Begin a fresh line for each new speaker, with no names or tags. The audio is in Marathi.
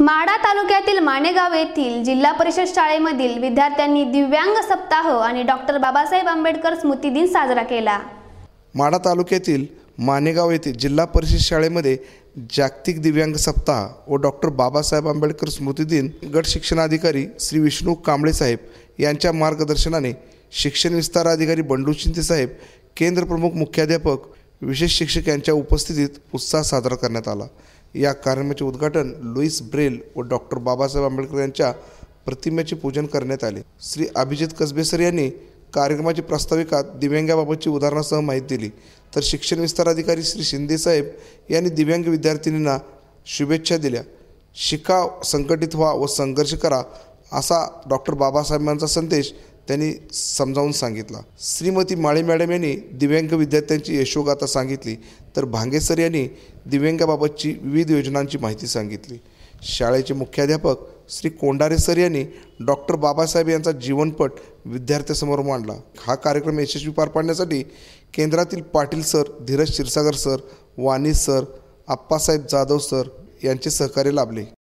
माडा तालुक्यातील मानेगाव येथील जिल्हा परिषद शाळेमधील विद्यार्थ्यांनी दिव्यांग सप्ताह आणि डॉक्टर बाबासाहेब आंबेडकर स्मृती दिन साजरा केला
माडा तालुक्यातील मानेगाव येथील जिल्हा परिषद शाळेमध्ये जागतिक दिव्यांग सप्ताह व डॉक्टर बाबासाहेब आंबेडकर स्मृती दिन गट शिक्षणाधिकारी श्री विष्णू कांबळे साहेब यांच्या मार्गदर्शनाने शिक्षण विस्तार अधिकारी बंडू शिंदे साहेब केंद्र प्रमुख मुख्याध्यापक विशेष शिक्षक यांच्या उपस्थितीत उत्साह साजरा करण्यात आला या कार्यक्रमाचे उद्घाटन लुईस ब्रेल व डॉक्टर बाबासाहेब आंबेडकर यांच्या प्रतिमेचे पूजन करण्यात आले श्री अभिजित कसबेसर यांनी कार्यक्रमाची प्रास्ताविकात दिव्यांगाबाबतची उदाहरणासह माहिती दिली तर शिक्षण विस्तार अधिकारी श्री शिंदेसाहेब यांनी दिव्यांग विद्यार्थिनींना शुभेच्छा दिल्या शिका संघटित व्हा व संघर्ष करा असा डॉक्टर बाबासाहेबांचा संदेश त्यांनी समजावून सांगितला श्रीमती माळे मॅडम यांनी दिव्यांग विद्यार्थ्यांची यशोगाथा सांगितली तर भांगेसर यांनी दिव्यांगाबाबतची विविध योजनांची माहिती सांगितली शाळेचे मुख्याध्यापक श्री कोंडारे सर यांनी डॉक्टर बाबासाहेब यांचा जीवनपट विद्यार्थ्यासमोर मांडला हा कार्यक्रम यशस्वी पार पाडण्यासाठी केंद्रातील Patil sir Dhiraj Kshirsagar sir Vani sir Appasaheb Jadhav sir यांचे सहकार्य लाभले